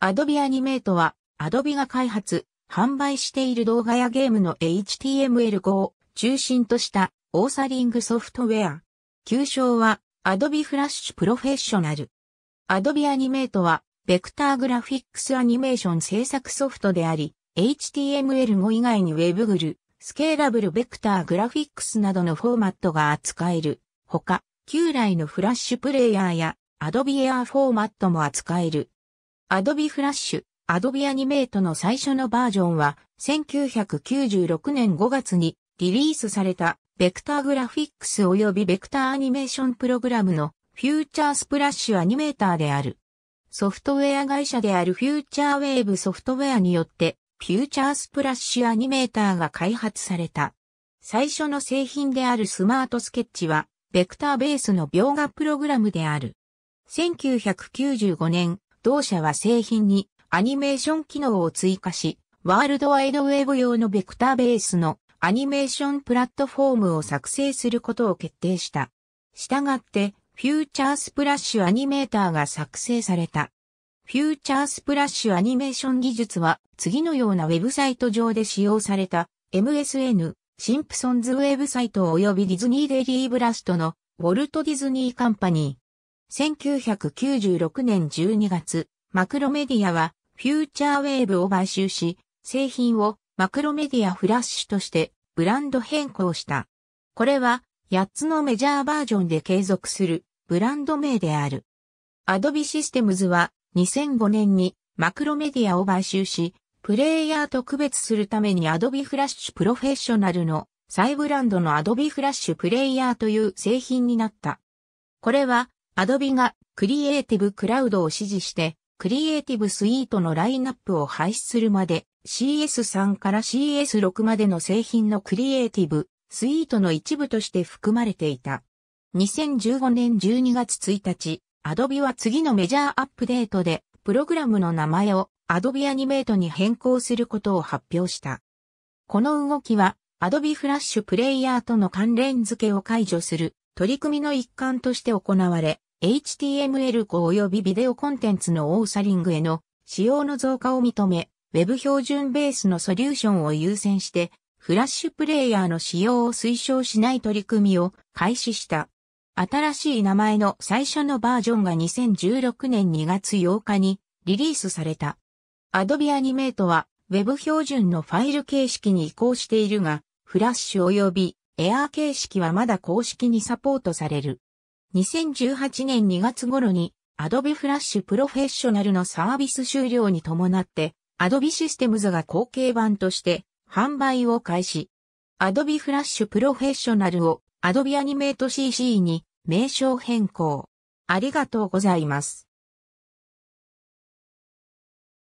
Adobe Animate は、Adobe が開発、販売している動画やゲームの HTML5 を中心としたオーサリングソフトウェア。旧称は Adobe Flash Professional。Adobe Animate は、ベクターグラフィックスアニメーション制作ソフトであり、HTML5 以外に WebGL、スケーラブルベクターグラフィックスなどのフォーマットが扱える。ほか、旧来のフラッシュプレイヤーや Adobe Air フォーマットも扱える。Adobe Flash、Adobe Animate の最初のバージョンは、1996年5月にリリースされた、ベクターグラフィックス及びベクターアニメーションプログラムのフューチャースプラッシュアニメーターである。ソフトウェア会社であるフューチャーウェーブソフトウェアによって、フューチャースプラッシュアニメーターが開発された。最初の製品であるスマートスケッチは、ベクターベースの描画プログラムである。1995年、同社は製品にアニメーション機能を追加し、ワールドワイドウェブ用のベクターベースのアニメーションプラットフォームを作成することを決定した。したがって、フューチャースプラッシュアニメーターが作成された。フューチャースプラッシュアニメーション技術は次のようなウェブサイト上で使用された MSN、シンプソンズウェブサイト及びディズニーデリーブラストのウォルト・ディズニーカンパニー。1996年12月、マクロメディアはフューチャーウェーブを買収し、製品をマクロメディアフラッシュとしてブランド変更した。これは8つのメジャーバージョンで継続するブランド名である。アドビシステムズは2005年にマクロメディアを買収し、プレイヤーと区別するためにアドビフラッシュプロフェッショナルの再ブランドのアドビフラッシュプレイヤーという製品になった。これは Adobe がクリエイティブクラウドを支持して、クリエイティブスイートのラインナップを廃止するまで CS3 から CS6 までの製品のクリエイティブスイートの一部として含まれていた。2015年12月1日、アドビは次のメジャーアップデートで、プログラムの名前を Adobe メートに変更することを発表した。この動きは Adobe Flash プレイヤーとの関連付けを解除する取り組みの一環として行われ、HTML5 及びビデオコンテンツのオーサリングへの使用の増加を認め、Web 標準ベースのソリューションを優先して、フラッシュプレイヤーの使用を推奨しない取り組みを開始した。新しい名前の最初のバージョンが2016年2月8日にリリースされた。Adobe Animate は Web 標準のファイル形式に移行しているが、フラッシュ及び Air 形式はまだ公式にサポートされる。2018年2月頃に Adobe Flash Professional のサービス終了に伴って Adobe Systems が後継版として販売を開始。Adobe Flash Professional を Adobe Animate CC に名称変更。ありがとうございます。